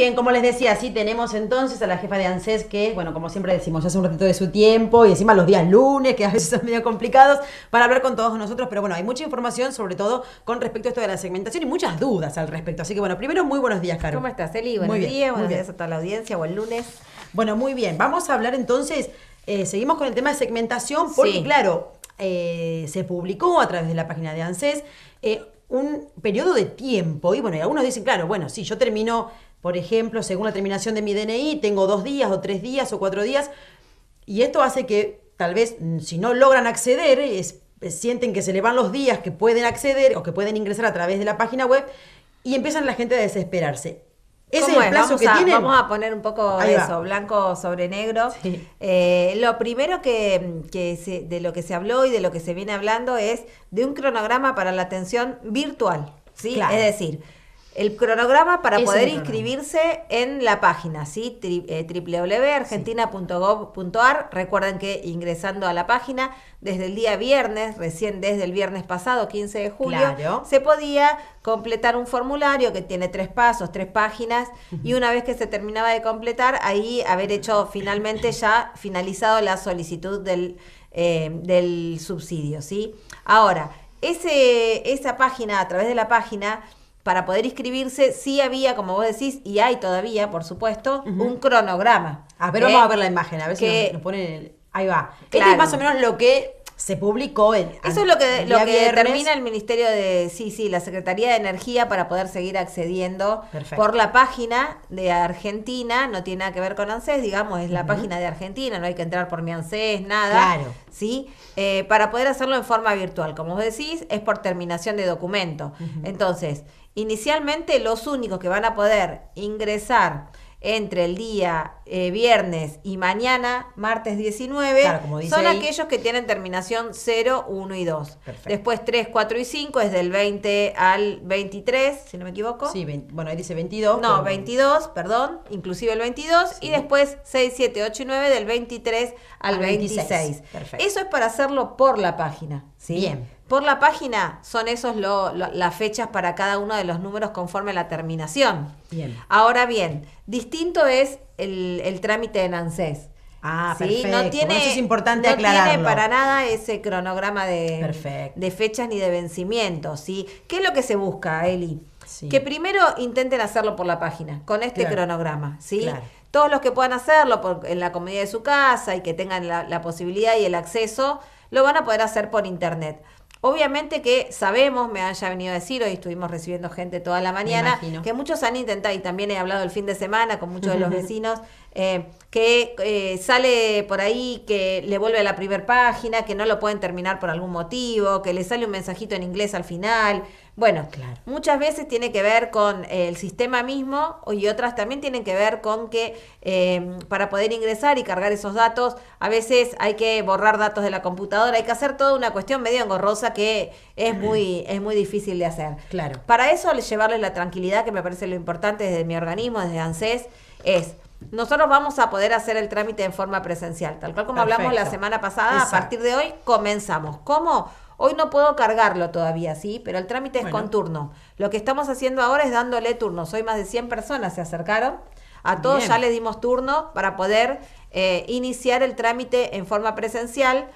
Bien, como les decía, sí tenemos entonces a la jefa de ANSES que, bueno, como siempre decimos, hace un ratito de su tiempo y encima los días lunes, que a veces son medio complicados, para hablar con todos nosotros, pero bueno, hay mucha información sobre todo con respecto a esto de la segmentación y muchas dudas al respecto. Así que bueno, primero muy buenos días, Caro. ¿Cómo estás, Eli? Buenos muy días, buenos días a toda la audiencia, o el lunes. Bueno, muy bien, vamos a hablar entonces, eh, seguimos con el tema de segmentación, porque claro, eh, se publicó a través de la página de ANSES eh, un periodo de tiempo y bueno, y algunos dicen, claro, bueno, sí, yo termino por ejemplo, según la terminación de mi DNI, tengo dos días o tres días o cuatro días. Y esto hace que tal vez mm, si no logran acceder, sienten que se le van los días que pueden acceder o que pueden ingresar a través de la página web y empiezan la gente a desesperarse. Ese es el plazo que a, Vamos a poner un poco eso, blanco sobre negro. Eh, lo primero que, de lo que se habló y de lo que se viene hablando es de un cronograma para la atención virtual. ¿sí? Es decir, el cronograma para poder inscribirse en la página, ¿sí? Eh, www.argentina.gov.ar. Recuerden que ingresando a la página, desde el día viernes, recién desde el viernes pasado, 15 de julio, se podía completar un formulario que tiene tres pasos, tres páginas, y una vez que se terminaba de completar, ahí haber hecho finalmente ya finalizado la solicitud del, eh, subsidio, ¿sí? Ahora, ese, esa página, a través de la página, para poder inscribirse, sí había, como vos decís, y hay todavía, por supuesto, un cronograma. a ah, ver vamos ¿eh? a ver la imagen, a ver si nos, ponen el... Ahí va. Este es más o menos lo que se publicó el Eso es lo que, lo que determina el Ministerio de, sí, sí, la Secretaría de Energía para poder seguir accediendo por la página de Argentina, no tiene nada que ver con ANSES, digamos, es la página de Argentina, no hay que entrar por mi ANSES, nada. Claro. ¿Sí? Eh, para poder hacerlo en forma virtual, como vos decís, es por terminación de documento. Entonces, inicialmente los únicos que van a poder ingresar entre el día eh, viernes y mañana, martes 19, son aquellos que tienen terminación 0, 1 y 2. Después 3, 4 y 5 es del 20 al 23, si no me equivoco. Sí, bueno, ahí dice 22. No, 22, perdón, inclusive el 22. Y después 6, 7, 8 y 9 del 23 al, 26. Eso es para hacerlo por la página. ¿sí? Bien. Por la página son esos las fechas para cada uno de los números conforme a la terminación. Bien. Ahora bien, distinto es el, trámite de ANSES. Ah, ¿sí? No tiene, es importante no tiene para nada ese cronograma de, fechas ni de vencimiento, ¿sí? ¿Qué es lo que se busca, Eli? Que primero intenten hacerlo por la página, con este cronograma, ¿sí? Todos los que puedan hacerlo en la comodidad de su casa y que tengan la posibilidad y el acceso, lo van a poder hacer por internet. Obviamente que sabemos, me haya venido a decir, hoy estuvimos recibiendo gente toda la mañana, que muchos han intentado, y también he hablado el fin de semana con muchos de los vecinos, eh, que eh, sale por ahí, que le vuelve a la primera página, que no lo pueden terminar por algún motivo, que le sale un mensajito en inglés al final. Bueno, claro. muchas veces tiene que ver con el sistema mismo y otras también tienen que ver con que em, para poder ingresar y cargar esos datos, a veces hay que borrar datos de la computadora, hay que hacer toda una cuestión medio engorrosa que es mm. muy, es muy difícil de hacer. Claro. Para eso llevarles la tranquilidad, que me parece lo importante desde mi organismo, desde ANSES, es nosotros vamos a poder hacer el trámite en forma presencial, tal cual como hablamos la semana pasada, a partir de hoy comenzamos. ¿Cómo? Hoy no puedo cargarlo todavía, ¿sí? Pero el trámite es con turno. Lo que estamos haciendo ahora es dándole turno. Hoy más de 100 personas se acercaron. A todos ya les dimos turno para poder eh, iniciar el trámite en forma presencial,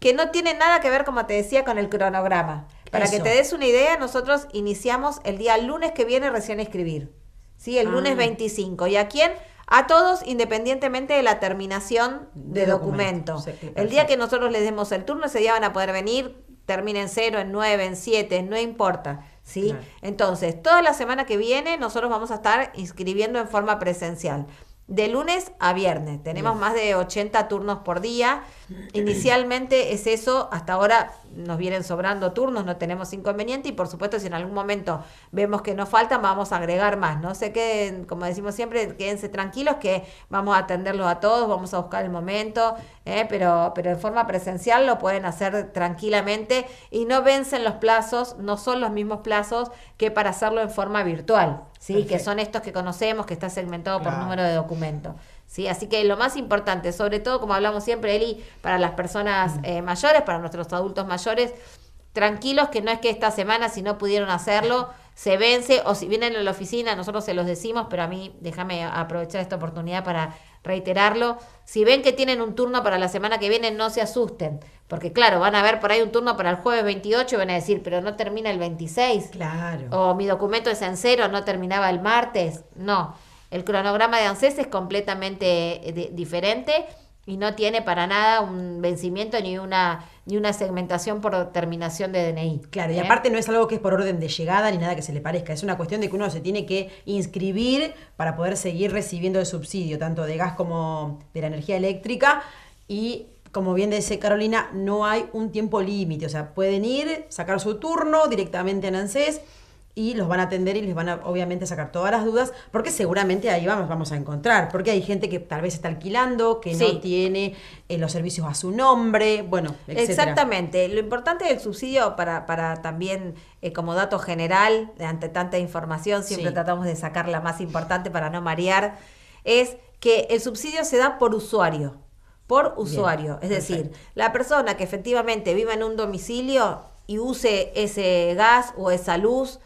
que no tiene nada que ver, como te decía, con el cronograma. Para que te des una idea, nosotros iniciamos el día lunes que viene recién escribir. ¿Sí? El lunes 25. Ah. ¿Y a quién? a todos independientemente de la terminación de, documento. el día que nosotros les demos el turno, ese día van a poder venir termina en 0, en nueve, en siete, no importa. ¿sí? Entonces, toda la semana que viene nosotros vamos a estar inscribiendo en forma presencial. De lunes a viernes. Tenemos más de 80 turnos por día. Inicialmente es eso. Hasta ahora nos vienen sobrando turnos, no tenemos inconveniente y por supuesto si en algún momento vemos que nos faltan, vamos a agregar más. No se queden, como decimos siempre, quédense tranquilos que vamos a atenderlos a todos, vamos a buscar el momento, ¿eh? pero, pero en forma presencial lo pueden hacer tranquilamente y no vencen los plazos, no son los mismos plazos que para hacerlo en forma virtual, ¿sí? que son estos que conocemos, que está segmentado por número de documento. ¿sí? Así que lo más importante, sobre todo como hablamos siempre, Eli, para las personas eh, mayores, para nuestros adultos mayores, tranquilos que no es que esta semana si no pudieron hacerlo, se vence o si vienen a la oficina, nosotros se los decimos, pero a mí déjame aprovechar esta oportunidad para reiterarlo. Si ven que tienen un turno para la semana que viene, no se asusten, porque claro, van a ver por ahí un turno para el jueves 28 y van a decir, pero no termina el 26. Claro. O mi documento es en cero, no terminaba el martes. No el cronograma de ANSES es completamente eh, diferente y no tiene para nada un vencimiento ni una ni una segmentación por terminación de DNI. Claro, y ¿eh? aparte no es algo que es por orden de llegada ni nada que se le parezca, es una cuestión de que uno se tiene que inscribir para poder seguir recibiendo el subsidio, tanto de gas como de la energía eléctrica, y como bien dice Carolina, no hay un tiempo límite, o sea, pueden ir, sacar su turno directamente en ANSES, y los van a atender y les van a obviamente sacar todas las dudas, porque seguramente ahí vamos, vamos a encontrar, porque hay gente que tal vez está alquilando, que no tiene eh, los servicios a su nombre, bueno, Exactamente, lo importante del subsidio para, para también eh, como dato general, ante tanta información, siempre tratamos de sacar la más importante para no marear, es que el subsidio se da por usuario, por usuario, es decir, la persona que efectivamente viva en un domicilio y use ese gas o esa luz,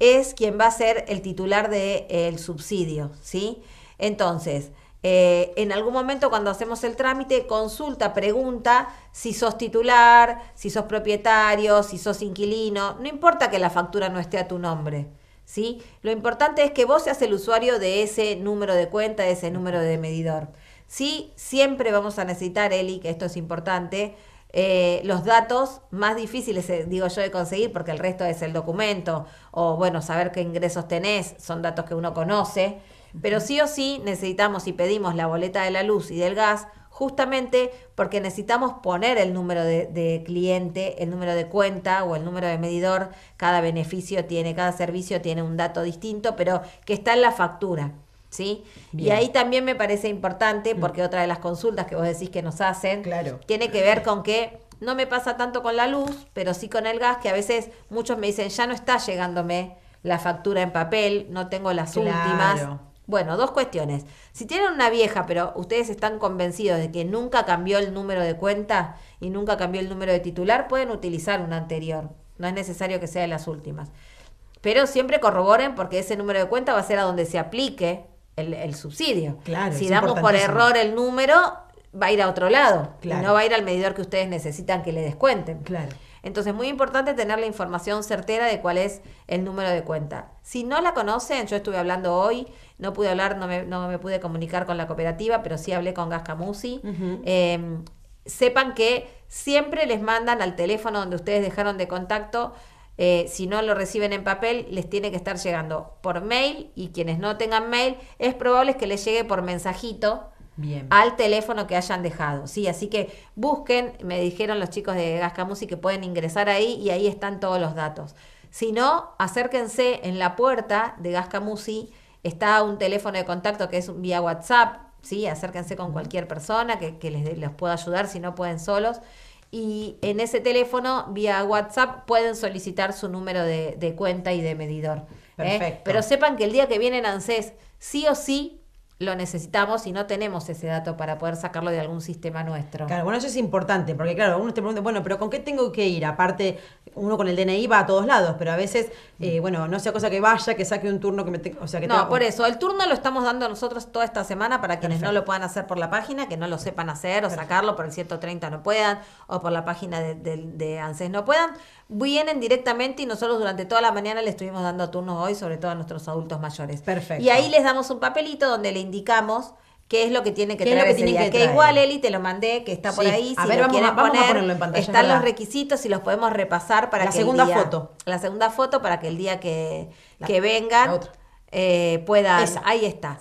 es quien va a ser el titular del de, eh, el subsidio, ¿sí? Entonces, eh, en algún momento cuando hacemos el trámite, consulta, pregunta si sos titular, si sos propietario, si sos inquilino, no importa que la factura no esté a tu nombre. ¿Sí? Lo importante es que vos seas el usuario de ese número de cuenta, de ese número de medidor. Sí, siempre vamos a necesitar, Eli, que esto es importante, eh, los datos más difíciles, eh, digo yo, de conseguir, porque el resto es el documento, o bueno, saber qué ingresos tenés, son datos que uno conoce, pero sí o sí necesitamos y pedimos la boleta de la luz y del gas, justamente porque necesitamos poner el número de cliente, el número de cuenta o el número de medidor, cada beneficio tiene, cada servicio tiene un dato distinto, pero que está en la factura. ¿sí? Y ahí también me parece importante, mm. porque otra de las consultas que vos decís que nos hacen, tiene que ver con que no me pasa tanto con la luz, pero sí con el gas, que a veces muchos me dicen, ya no está llegándome la factura en papel, no tengo las últimas. Bueno, dos cuestiones. Si tienen una vieja, pero ustedes están convencidos de que nunca cambió el número de cuenta y nunca cambió el número de titular, pueden utilizar una anterior. No es necesario que sea de las últimas. Pero siempre corroboren porque ese número de cuenta va a ser a donde se aplique el, subsidio. si damos por error el número, va a ir a otro lado. no va a ir al medidor que ustedes necesitan que le descuenten. Claro. Entonces, muy importante tener la información certera de cuál es el número de cuenta. Si no la conocen, yo estuve hablando hoy, no pude hablar, no me, pude comunicar con la cooperativa, pero sí hablé con Gascamusi. Em, sepan que siempre les mandan al teléfono donde ustedes dejaron de contacto eh, si no lo reciben en papel, les tiene que estar llegando por mail y quienes no tengan mail, es probable que les llegue por mensajito. al teléfono que hayan dejado. Sí, así que busquen, me dijeron los chicos de Gascamusi que pueden ingresar ahí y ahí están todos los datos. Si no, acérquense en la puerta de Gascamusi, está un teléfono de contacto que es vía WhatsApp, sí, acérquense con cualquier persona que, les pueda ayudar si no pueden solos y en ese teléfono, vía WhatsApp, pueden solicitar su número de, cuenta y de medidor. ¿eh? Perfecto. Pero sepan que el día que vienen ANSES, sí o sí lo necesitamos y no tenemos ese dato para poder sacarlo de algún sistema nuestro. Claro, bueno, eso es importante, porque claro, uno te pregunta, bueno, pero ¿con qué tengo que ir? Aparte, uno con el DNI va a todos lados, pero a veces, eh, mm. bueno, no sea cosa que vaya, que saque un turno que me... tenga... o sea, que no, por eso, el turno lo estamos dando nosotros toda esta semana para quienes no lo puedan hacer por la página, que no lo sepan hacer o sacarlo por el 130 no puedan, o por la página de, ANSES no puedan vienen directamente y nosotros durante toda la mañana le estuvimos dando turnos hoy, sobre todo a nuestros adultos mayores. Perfecto. Y ahí les damos un papelito donde le indicamos qué es lo que tiene que tener que, igual Eli te lo mandé que está por ahí si quieren poner están los requisitos y los podemos repasar para la segunda foto la segunda foto para que el día que, que vengan eh, puedan ahí está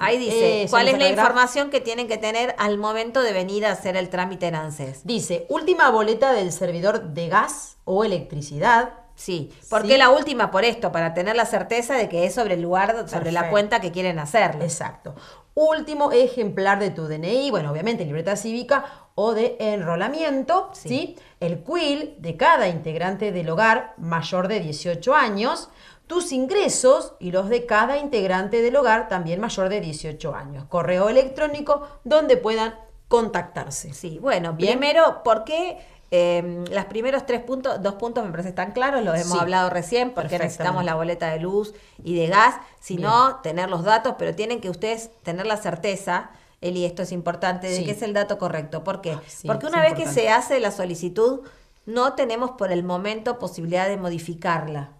ahí dice eh, cuál es la información que tienen que tener al momento de venir a hacer el trámite en ANSES dice última boleta del servidor de gas o electricidad Sí, porque la última por esto, para tener la certeza de que es sobre el lugar, sobre la cuenta que quieren hacerle Exacto. Último ejemplar de tu DNI, bueno, obviamente libreta cívica o de enrolamiento, ¿sí? El quill de cada integrante del hogar mayor de 18 años, tus ingresos y los de cada integrante del hogar también mayor de 18 años. Correo electrónico donde puedan contactarse. Sí, bueno, Bien. primero, ¿por qué eh, las primeros tres puntos, dos puntos me parece están claros, los hemos hablado recién, porque necesitamos la boleta de luz y de gas, sino tener los datos, pero tienen que ustedes tener la certeza. Eli, esto es importante, de que es el dato correcto. ¿Por qué? Ah, porque una vez que se hace la solicitud, no tenemos por el momento posibilidad de modificarla.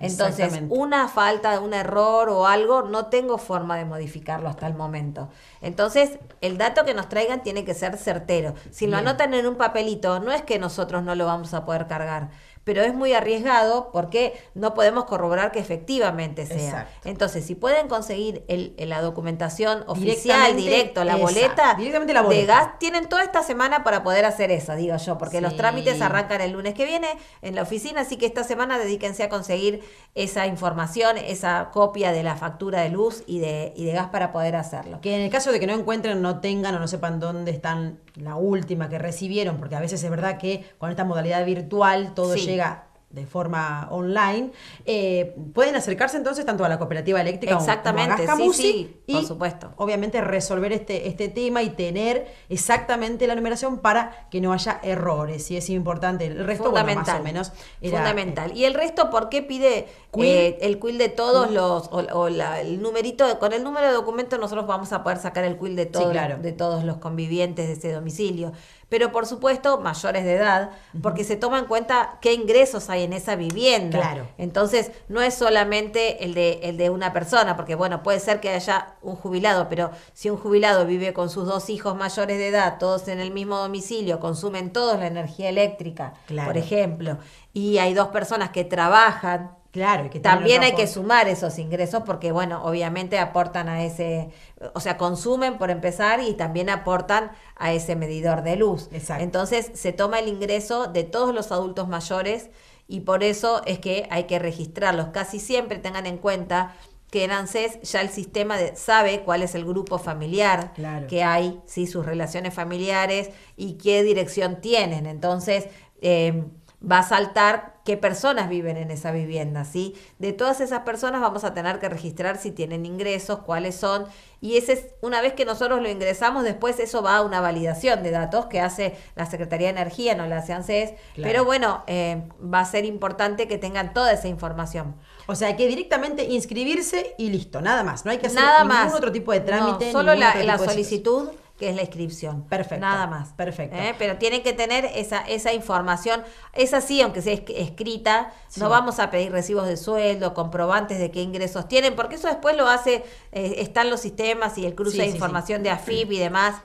Entonces, una falta, un error o algo, no tengo forma de modificarlo hasta el momento. Entonces, el dato que nos traigan tiene que ser certero. Si lo anotan en un papelito, no es que nosotros no lo vamos a poder cargar pero es muy arriesgado porque no podemos corroborar que efectivamente sea. Entonces, si pueden conseguir el, eh, la documentación oficial, directo, la boleta, de gas, tienen toda esta semana para poder hacer eso, digo yo, porque los trámites arrancan el lunes que viene en la oficina, así que esta semana dedíquense a conseguir esa información, esa copia de la factura de luz y de, y de gas para poder hacerlo. Que en el caso de que no encuentren, no tengan o no sepan dónde están la última que recibieron, porque a veces es verdad que con esta modalidad virtual todo sí. llega llega de forma online, eh, pueden acercarse entonces tanto a la cooperativa eléctrica Exactamente, como a sí, y, por supuesto. obviamente, resolver este, este tema y tener exactamente la numeración para que no haya errores, y es importante. El resto, más o menos. Fundamental. Eh, ¿Y el resto por qué pide eh, el quil de todos mm. los, o, el numerito, con el número de documento nosotros vamos a poder sacar el quil de, de todos los convivientes de ese domicilio? pero por supuesto mayores de edad, porque se toma en cuenta qué ingresos hay en esa vivienda. Entonces, no es solamente el de, el de una persona, porque bueno, puede ser que haya un jubilado, pero si un jubilado vive con sus dos hijos mayores de edad, todos en el mismo domicilio, consumen todos la energía eléctrica, por ejemplo, y hay dos personas que trabajan, Claro, que también hay que sumar esos ingresos porque, bueno, obviamente aportan a ese, o sea, consumen por empezar y también aportan a ese medidor de luz. Exacto. Entonces se toma el ingreso de todos los adultos mayores y por eso es que hay que registrarlos. Casi siempre tengan en cuenta que en ANSES ya el sistema sabe cuál es el grupo familiar que hay, ¿sí? sus relaciones familiares y qué dirección tienen. Entonces, eh, va a saltar qué personas viven en esa vivienda, ¿sí? De todas esas personas vamos a tener que registrar si tienen ingresos, cuáles son, y ese es, una vez que nosotros lo ingresamos, después eso va a una validación de datos que hace la Secretaría de Energía, no la hace ANSES, pero bueno, eh, va a ser importante que tengan toda esa información. O sea, hay que directamente inscribirse y listo, nada más, no hay que hacer ningún otro tipo de trámite. solo la solicitud que es la inscripción. Perfecto. Nada más. Perfecto. ¿Eh? Pero tienen que tener esa, esa información. Es así, aunque sea escrita, no vamos a pedir recibos de sueldo, comprobantes de qué ingresos tienen, porque eso después lo hace, eh, están los sistemas y el cruce de información de AFIP y demás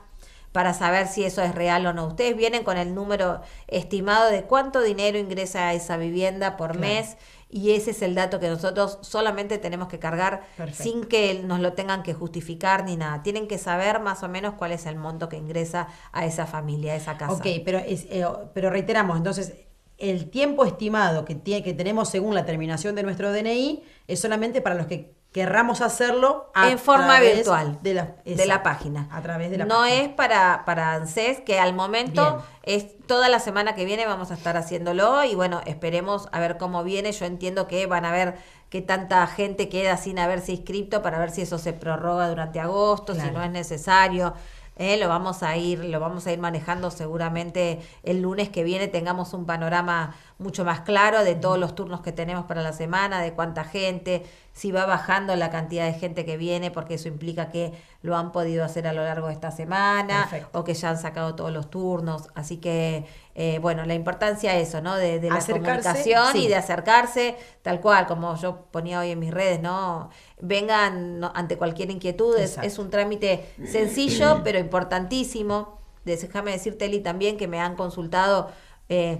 para saber si eso es real o no. Ustedes vienen con el número estimado de cuánto dinero ingresa a esa vivienda por mes y ese es el dato que nosotros solamente tenemos que cargar sin que nos lo tengan que justificar ni nada. Tienen que saber más o menos cuál es el monto que ingresa a esa familia, a esa casa. Ok, pero, es, eh, pero reiteramos, entonces, el tiempo estimado que, que tenemos según la terminación de nuestro DNI es solamente para los que querramos hacerlo en forma virtual de la, de la, página. A través de la no es para, para ANSES, que al momento es toda la semana que viene vamos a estar haciéndolo y bueno, esperemos a ver cómo viene. Yo entiendo que van a ver qué tanta gente queda sin haberse inscrito para ver si eso se prorroga durante agosto, si no es necesario. ¿eh? lo vamos a ir lo vamos a ir manejando seguramente el lunes que viene tengamos un panorama mucho más claro de todos los turnos que tenemos para la semana de cuánta gente si va bajando la cantidad de gente que viene, porque eso implica que lo han podido hacer a lo largo de esta semana o que ya han sacado todos los turnos. Así que, eh, bueno, la importancia de eso, ¿no? De, la comunicación y de acercarse, tal cual, como yo ponía hoy en mis redes, ¿no? Vengan ante cualquier inquietud, es, es un trámite sencillo, pero importantísimo. Déjame decirte, Eli, también que me han consultado eh,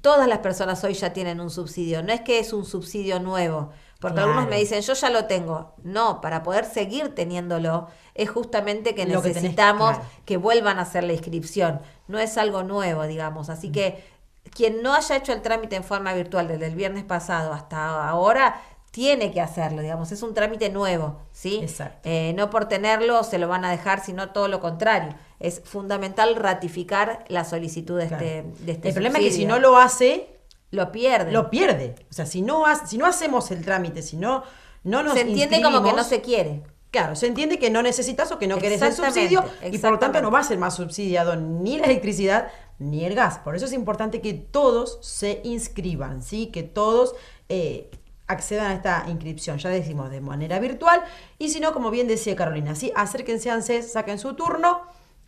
todas las personas hoy ya tienen un subsidio, no es que es un subsidio nuevo, porque algunos me dicen, yo ya lo tengo. No, para poder seguir teniéndolo es justamente que necesitamos que, vuelvan a hacer la inscripción, no es algo nuevo, digamos, así que... Quien no haya hecho el trámite en forma virtual desde el viernes pasado hasta ahora, tiene que hacerlo, digamos, es un trámite nuevo, ¿sí? Eh, no por tenerlo se lo van a dejar, sino todo lo contrario es fundamental ratificar la solicitud de este, de este El problema es que si no lo hace, lo pierde. Lo pierde. O sea, si no, si no hacemos el trámite, si no, no nos. Se entiende como que no se quiere. Claro, se entiende que no necesitas o que no quieres el subsidio y por lo tanto no va a ser más subsidiado ni la electricidad ni el gas. Por eso es importante que todos se inscriban, ¿sí? que todos eh, accedan a esta inscripción, ya decimos de manera virtual. Y si no, como bien decía Carolina, ¿sí? acérquense a saquen su turno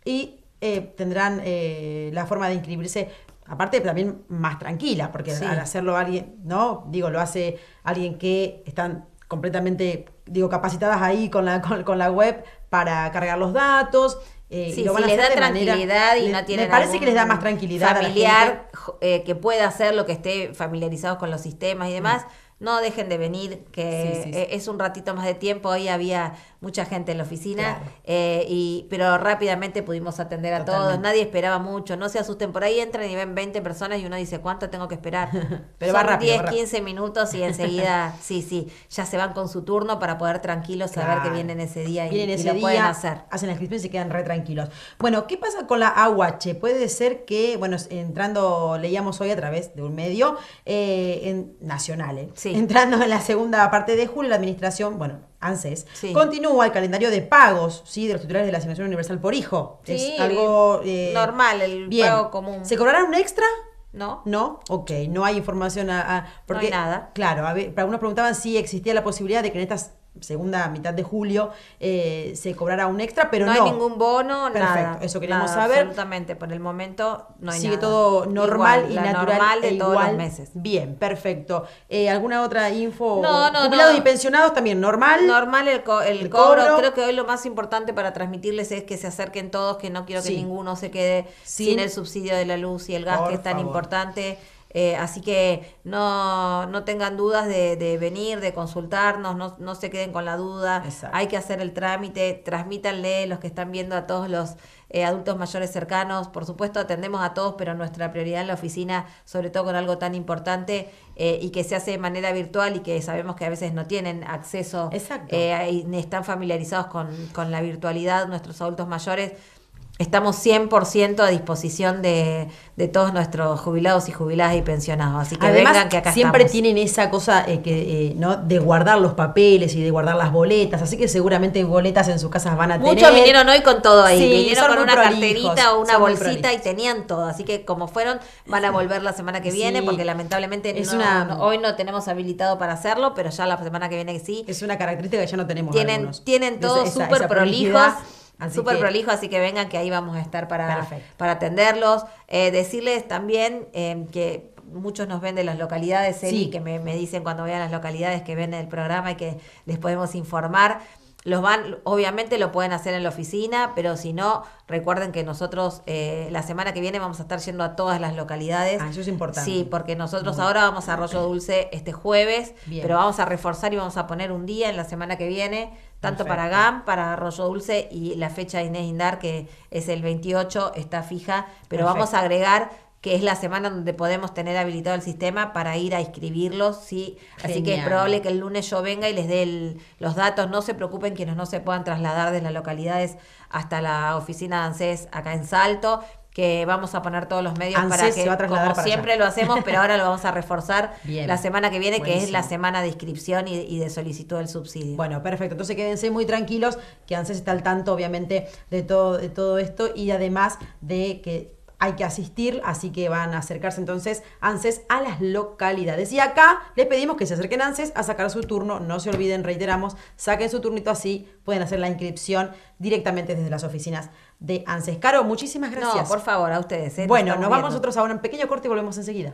y eh, tendrán eh, la forma de inscribirse. Aparte también más tranquila, porque al hacerlo alguien, ¿no? Digo, lo hace alguien que están completamente, digo, capacitadas ahí con la, con, la web para cargar los datos. Eh, sí, les da tranquilidad y no tienen. parece que les da más tranquilidad. Familiar eh, que pueda hacer lo que esté familiarizado con los sistemas y demás. Mm no dejen de venir, que e-, es un ratito más de tiempo. Hoy había mucha gente en la oficina, eh, y, pero rápidamente pudimos atender a todos. Nadie esperaba mucho. No se asusten, por ahí entran y ven 20 personas y uno dice, ¿cuánto tengo que esperar? Pero rápido, 10, 15 minutos y enseguida, sí, sí, ya se van con su turno para poder tranquilos saber que vienen ese día y, lo pueden hacer. Hacen la inscripción y se quedan re tranquilos. Bueno, ¿qué pasa con la aguache? Puede ser que, bueno, entrando, leíamos hoy a través de un medio eh, en, nacional, ¿eh? Sí. Entrando en la segunda parte de julio, la administración, bueno, ANSES, continúa el calendario de pagos ¿sí? de los titulares de la Asignación Universal por Hijo. es algo eh, normal, el bien. pago común. ¿Se cobrará un extra? No. No, ok, no hay información a... porque, nada. Claro, a algunos preguntaban si existía la posibilidad de que en estas segunda mitad de julio eh, se cobrará un extra, pero no, no. hay ningún bono, Perfecto, eso queremos saber. Absolutamente, por el momento no hay Sigue todo normal y natural. de e todos los meses. Bien, perfecto. Eh, ¿Alguna otra info? No, no, Jubilados no. y pensionados también, normal. Normal el, cobro. Creo que hoy lo más importante para transmitirles es que se acerquen todos, que no quiero que ninguno se quede sin, el subsidio de la luz y el gas, que es tan importante. Eh, así que no, no tengan dudas de, de, venir, de consultarnos, no, no se queden con la duda. Hay que hacer el trámite, transmítanle los que están viendo a todos los eh, adultos mayores cercanos. Por supuesto, atendemos a todos, pero nuestra prioridad en la oficina, sobre todo con algo tan importante eh, y que se hace de manera virtual y que sabemos que a veces no tienen acceso, eh, y están familiarizados con, con la virtualidad nuestros adultos mayores Estamos 100% a disposición de, todos nuestros jubilados y jubiladas y pensionados. Así que Además, que acá Siempre tienen esa cosa eh, que, eh, ¿no? de guardar los papeles y de guardar las boletas. Así que seguramente boletas en sus casas van a tener. Muchos vinieron hoy con todo ahí. vinieron con una carterita o una bolsita y tenían todo. Así que como fueron, van a volver la semana que viene porque lamentablemente hoy no tenemos habilitado para hacerlo, pero ya la semana que viene sí. Es una característica que ya no tenemos. Tienen, tienen todo súper prolijos. Súper prolijo, así que vengan que ahí vamos a estar para, para atenderlos. Eh, decirles también eh, que muchos nos ven de las localidades, Eli, que me, dicen cuando vean las localidades que ven el programa y que les podemos informar. Los van, obviamente lo pueden hacer en la oficina, pero si no, recuerden que nosotros eh, la semana que viene vamos a estar yendo a todas las localidades. Ah, eso es importante. Sí, porque nosotros ahora vamos a Arroyo Dulce este jueves, pero vamos a reforzar y vamos a poner un día en la semana que viene tanto para GAM, para Arroyo Dulce y la fecha de Inés Indar, que es el 28, está fija, pero vamos a agregar que es la semana donde podemos tener habilitado el sistema para ir a inscribirlos, sí. Así que es probable que el lunes yo venga y les dé los datos. No se preocupen quienes no se puedan trasladar desde las localidades hasta la oficina de ANSES acá en Salto, que vamos a poner todos los medios para que, va como siempre lo hacemos, pero ahora lo vamos a reforzar la semana que viene, que es la semana de inscripción y, de solicitud del subsidio. Bueno, perfecto. Entonces quédense muy tranquilos, que ANSES está al tanto, obviamente, de todo, de todo esto y además de que hay que asistir, así que van a acercarse entonces ANSES a las localidades. Y acá les pedimos que se acerquen a ANSES a sacar su turno, no se olviden, reiteramos, saquen su turnito así, pueden hacer la inscripción directamente desde las oficinas de ANSES. Caro, muchísimas gracias. No, por favor, a ustedes. Eh, bueno, nos, vamos nosotros ahora en pequeño corte y volvemos enseguida.